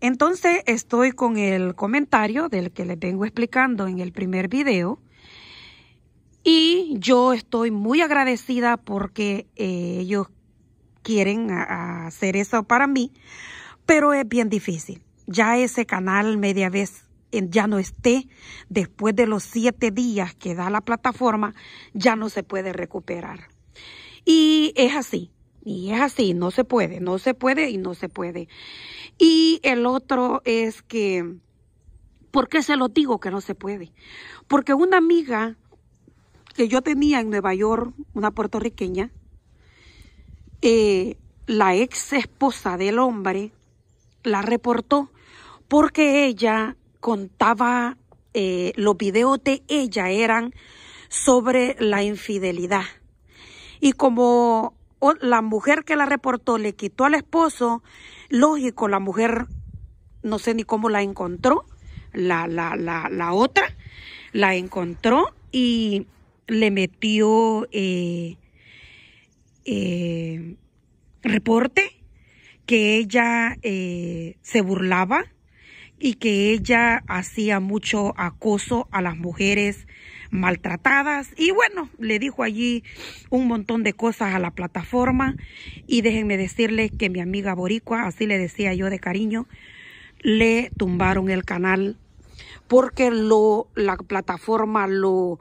Entonces estoy con el comentario del que les vengo explicando en el primer video y yo estoy muy agradecida porque eh, ellos quieren hacer eso para mí, pero es bien difícil. Ya ese canal media vez eh, ya no esté después de los siete días que da la plataforma, ya no se puede recuperar. Y es así, y es así, no se puede, no se puede y no se puede. Y el otro es que, ¿por qué se lo digo que no se puede? Porque una amiga que yo tenía en Nueva York, una puertorriqueña, eh, la ex esposa del hombre la reportó porque ella contaba, eh, los videos de ella eran sobre la infidelidad. Y como la mujer que la reportó le quitó al esposo, lógico, la mujer no sé ni cómo la encontró, la, la, la, la otra, la encontró y le metió eh, eh, reporte que ella eh, se burlaba y que ella hacía mucho acoso a las mujeres maltratadas. Y bueno, le dijo allí un montón de cosas a la plataforma. Y déjenme decirles que mi amiga Boricua, así le decía yo de cariño, le tumbaron el canal porque lo, la plataforma lo,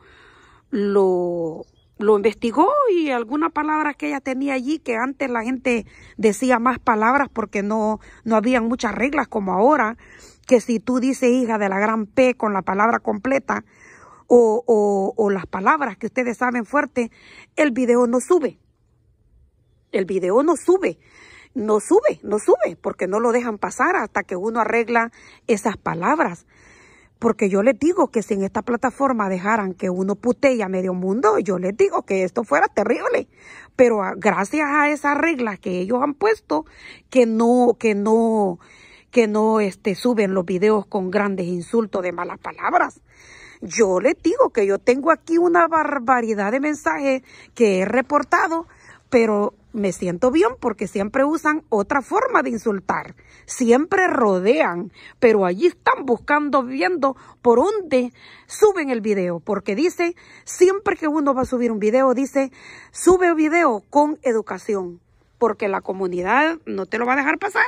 lo, lo investigó y algunas palabras que ella tenía allí, que antes la gente decía más palabras porque no, no habían muchas reglas como ahora, que si tú dices hija de la gran P con la palabra completa, o, las palabras que ustedes saben fuerte, el video no sube. El video no sube no sube, no sube, porque no lo dejan pasar hasta que uno arregla esas palabras. Porque yo les digo que si en esta plataforma dejaran que uno putee a medio mundo, yo les digo que esto fuera terrible. Pero ah, gracias a esas reglas que ellos han puesto, que no, que no, que no este, suben los videos con grandes insultos de malas palabras. Yo les digo que yo tengo aquí una barbaridad de mensajes que he reportado, pero me siento bien porque siempre usan otra forma de insultar. Siempre rodean, pero allí están buscando, viendo por dónde suben el video. Porque dice, siempre que uno va a subir un video, dice, sube video con educación. Porque la comunidad no te lo va a dejar pasar.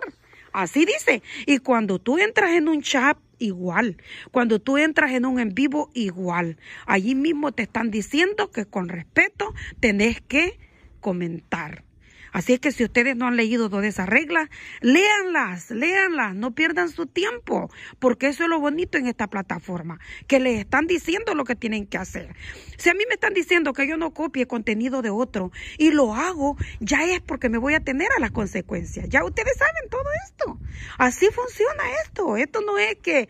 Así dice. Y cuando tú entras en un chat, igual. Cuando tú entras en un en vivo, igual. Allí mismo te están diciendo que con respeto tenés que comentar. Así es que si ustedes no han leído todas esas reglas, léanlas, léanlas, no pierdan su tiempo, porque eso es lo bonito en esta plataforma, que les están diciendo lo que tienen que hacer. Si a mí me están diciendo que yo no copie contenido de otro y lo hago, ya es porque me voy a tener a las consecuencias. Ya ustedes saben todo esto. Así funciona esto. Esto no es que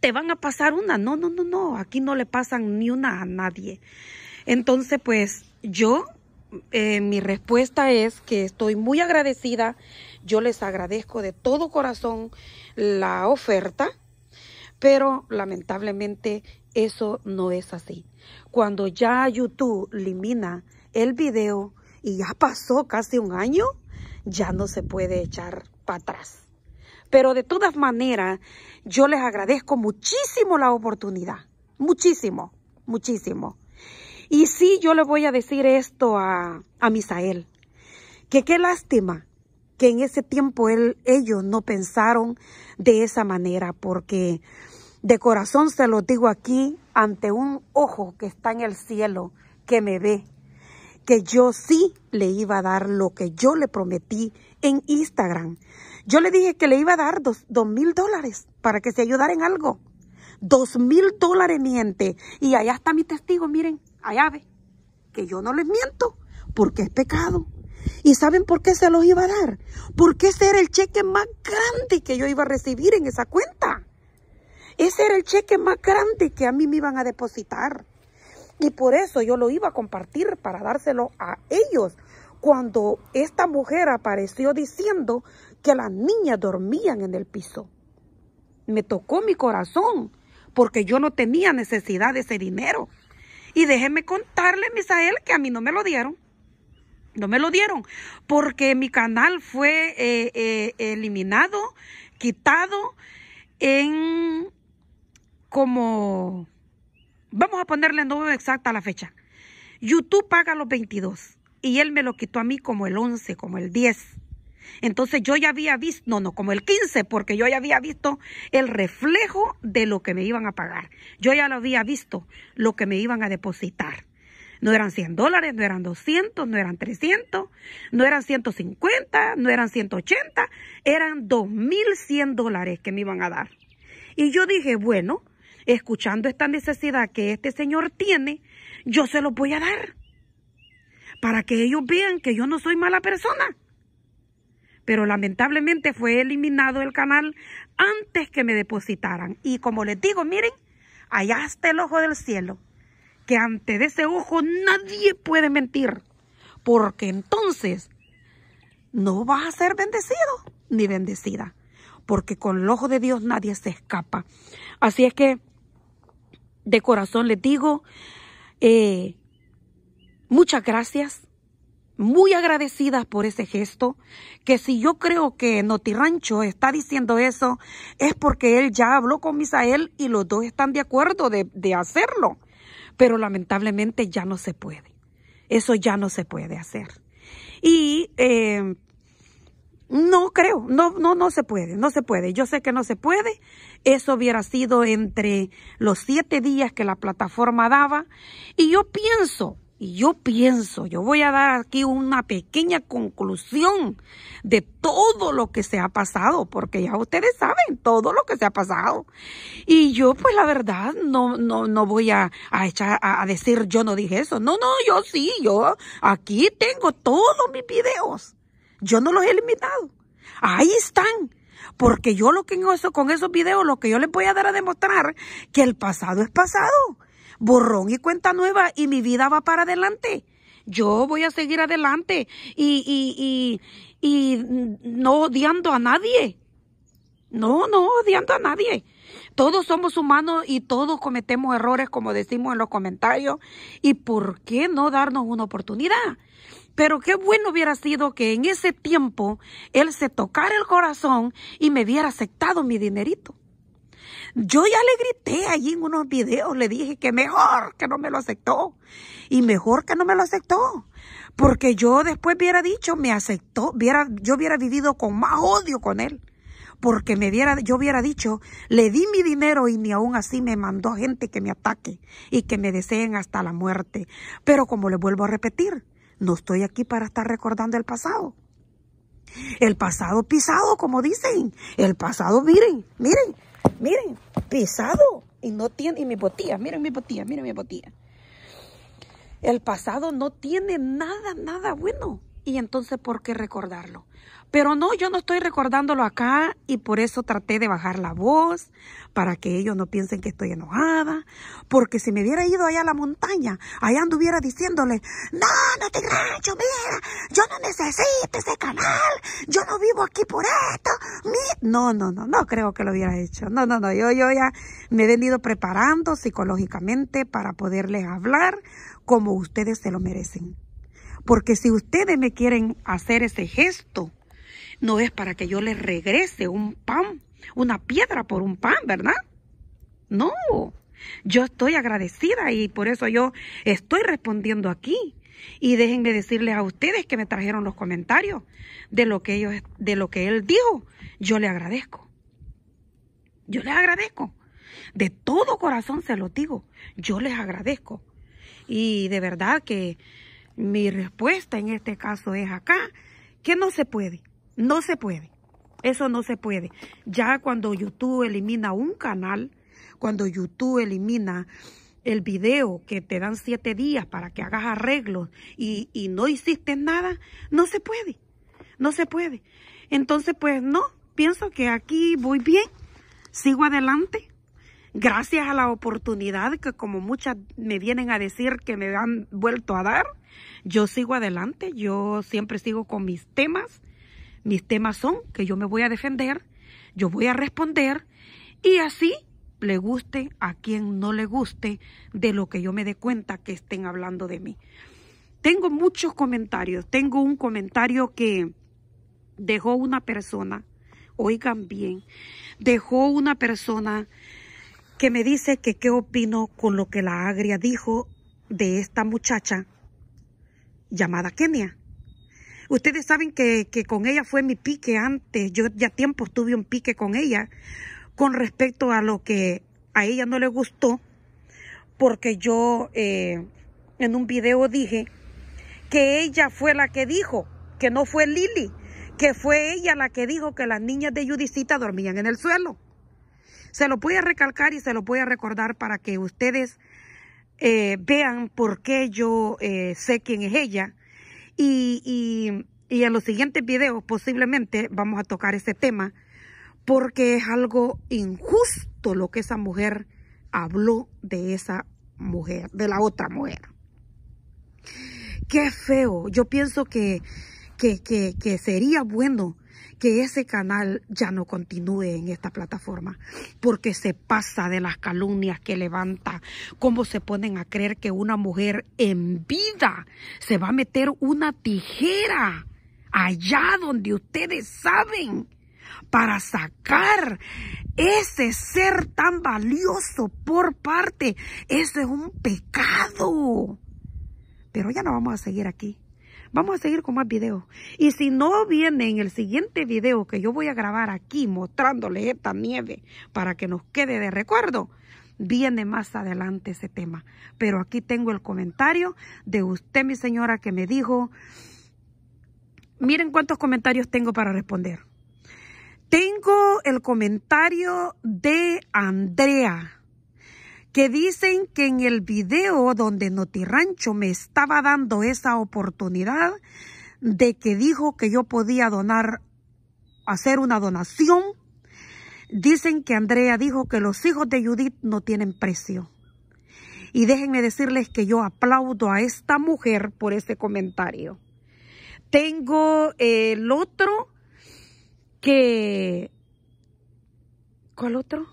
te van a pasar una. No, no, no, no. Aquí no le pasan ni una a nadie. Entonces, pues yo eh, mi respuesta es que estoy muy agradecida. Yo les agradezco de todo corazón la oferta, pero lamentablemente eso no es así. Cuando ya YouTube elimina el video y ya pasó casi un año, ya no se puede echar para atrás. Pero de todas maneras, yo les agradezco muchísimo la oportunidad. Muchísimo, muchísimo. Y sí, yo le voy a decir esto a, a Misael, que qué lástima que en ese tiempo él, ellos no pensaron de esa manera, porque de corazón se lo digo aquí ante un ojo que está en el cielo, que me ve, que yo sí le iba a dar lo que yo le prometí en Instagram. Yo le dije que le iba a dar dos, dos mil dólares para que se ayudara en algo. Dos mil dólares, miente. Y allá está mi testigo, miren. Hay aves, que yo no les miento, porque es pecado. ¿Y saben por qué se los iba a dar? Porque ese era el cheque más grande que yo iba a recibir en esa cuenta. Ese era el cheque más grande que a mí me iban a depositar. Y por eso yo lo iba a compartir para dárselo a ellos. Cuando esta mujer apareció diciendo que las niñas dormían en el piso. Me tocó mi corazón porque yo no tenía necesidad de ese dinero. Y déjenme contarle, Misael, que a mí no me lo dieron. No me lo dieron porque mi canal fue eh, eh, eliminado, quitado en como, vamos a ponerle no exacta la fecha. YouTube paga los 22 y él me lo quitó a mí como el 11, como el 10. Entonces yo ya había visto, no, no, como el 15, porque yo ya había visto el reflejo de lo que me iban a pagar. Yo ya lo había visto, lo que me iban a depositar. No eran 100 dólares, no eran 200, no eran 300, no eran 150, no eran 180, eran 2.100 dólares que me iban a dar. Y yo dije, bueno, escuchando esta necesidad que este señor tiene, yo se lo voy a dar para que ellos vean que yo no soy mala persona pero lamentablemente fue eliminado el canal antes que me depositaran. Y como les digo, miren, allá está el ojo del cielo, que ante ese ojo nadie puede mentir, porque entonces no vas a ser bendecido ni bendecida, porque con el ojo de Dios nadie se escapa. Así es que de corazón les digo, eh, muchas gracias muy agradecidas por ese gesto, que si yo creo que Notirancho está diciendo eso, es porque él ya habló con Misael y los dos están de acuerdo de, hacerlo. Pero lamentablemente ya no se puede. Eso ya no se puede hacer. Y eh, no creo, no, no, no se puede, no se puede. Yo sé que no se puede. Eso hubiera sido entre los siete días que la plataforma daba. Y yo pienso y yo pienso, yo voy a dar aquí una pequeña conclusión de todo lo que se ha pasado, porque ya ustedes saben todo lo que se ha pasado. Y yo, pues la verdad, no, no, no voy a, echar, a, decir yo no dije eso. No, no, yo sí, yo aquí tengo todos mis videos. Yo no los he eliminado. Ahí están. Porque yo lo que con esos videos, lo que yo les voy a dar a demostrar que el pasado es pasado borrón y cuenta nueva y mi vida va para adelante. Yo voy a seguir adelante y, y, y, y no odiando a nadie. No, no odiando a nadie. Todos somos humanos y todos cometemos errores, como decimos en los comentarios. ¿Y por qué no darnos una oportunidad? Pero qué bueno hubiera sido que en ese tiempo él se tocara el corazón y me hubiera aceptado mi dinerito. Yo ya le grité allí en unos videos, le dije que mejor que no me lo aceptó. Y mejor que no me lo aceptó. Porque yo después hubiera dicho, me aceptó, hubiera, yo hubiera vivido con más odio con él. Porque me hubiera, yo hubiera dicho, le di mi dinero y ni aún así me mandó gente que me ataque y que me deseen hasta la muerte. Pero como le vuelvo a repetir, no estoy aquí para estar recordando el pasado. El pasado pisado, como dicen. El pasado, miren, miren, Miren, pesado. Y no tiene, y mi botilla, miren mi botilla, miren mi botía. El pasado no tiene nada, nada bueno. Y entonces, ¿por qué recordarlo? Pero no, yo no estoy recordándolo acá y por eso traté de bajar la voz para que ellos no piensen que estoy enojada. Porque si me hubiera ido allá a la montaña, allá anduviera diciéndole, no, no te engancho, mira, yo no necesito ese canal, yo no vivo aquí por esto. No, no, no, no creo que lo hubiera hecho. No, no, no, yo, yo ya me he venido preparando psicológicamente para poderles hablar como ustedes se lo merecen. Porque si ustedes me quieren hacer ese gesto, no es para que yo le regrese un pan, una piedra por un pan, ¿verdad? No, yo estoy agradecida y por eso yo estoy respondiendo aquí. Y déjenme decirles a ustedes que me trajeron los comentarios de lo que de lo que él dijo. Yo le agradezco. Yo les agradezco. De todo corazón se lo digo. Yo les agradezco. Y de verdad que mi respuesta en este caso es acá, que no se puede. No se puede. Eso no se puede. Ya cuando YouTube elimina un canal, cuando YouTube elimina el video que te dan siete días para que hagas arreglos y, y no hiciste nada, no se puede. No se puede. Entonces, pues no, pienso que aquí voy bien, sigo adelante. Gracias a la oportunidad que como muchas me vienen a decir que me han vuelto a dar, yo sigo adelante, yo siempre sigo con mis temas mis temas son que yo me voy a defender, yo voy a responder y así le guste a quien no le guste de lo que yo me dé cuenta que estén hablando de mí. Tengo muchos comentarios. Tengo un comentario que dejó una persona, oigan bien, dejó una persona que me dice que qué opino con lo que la agria dijo de esta muchacha llamada Kenia. Ustedes saben que, con ella fue mi pique antes. Yo ya tiempo estuve un pique con ella con respecto a lo que a ella no le gustó, porque yo eh, en un video dije que ella fue la que dijo, que no fue Lili, que fue ella la que dijo que las niñas de Judicita dormían en el suelo. Se lo voy a recalcar y se lo voy a recordar para que ustedes eh, vean por qué yo eh, sé quién es ella y, y, y en los siguientes videos posiblemente vamos a tocar ese tema porque es algo injusto lo que esa mujer habló de esa mujer, de la otra mujer. Qué feo. Yo pienso que, que, que sería bueno que ese canal ya no continúe en esta plataforma, porque se pasa de las calumnias que levanta, cómo se ponen a creer que una mujer en vida se va a meter una tijera allá donde ustedes saben para sacar ese ser tan valioso por parte. Ese es un pecado. Pero ya no vamos a seguir aquí. Vamos a seguir con más videos. Y si no viene en el siguiente video que yo voy a grabar aquí mostrándoles esta nieve para que nos quede de recuerdo, viene más adelante ese tema. Pero aquí tengo el comentario de usted, mi señora, que me dijo, miren cuántos comentarios tengo para responder. Tengo el comentario de Andrea que dicen que en el video donde Notirancho me estaba dando esa oportunidad de que dijo que yo podía donar, hacer una donación, dicen que Andrea dijo que los hijos de Judith no tienen precio. Y déjenme decirles que yo aplaudo a esta mujer por ese comentario. Tengo el otro que... ¿Cuál otro?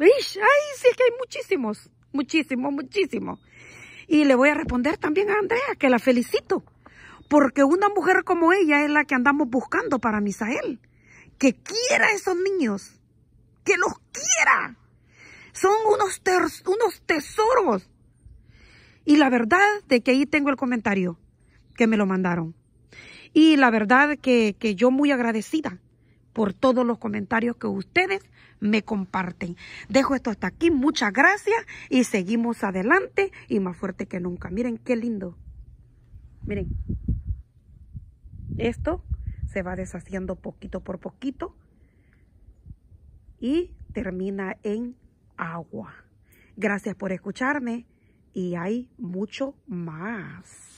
¡Ish! ¡Ay, sí, es que hay muchísimos! Muchísimos, muchísimos. Y le voy a responder también a Andrea, que la felicito. Porque una mujer como ella es la que andamos buscando para Misael. Que quiera a esos niños. Que los quiera. Son unos, unos tesoros. Y la verdad de que ahí tengo el comentario que me lo mandaron. Y la verdad que yo muy agradecida por todos los comentarios que ustedes me comparten. Dejo esto hasta aquí, muchas gracias y seguimos adelante y más fuerte que nunca. Miren qué lindo. Miren, esto se va deshaciendo poquito por poquito y termina en agua. Gracias por escucharme y hay mucho más.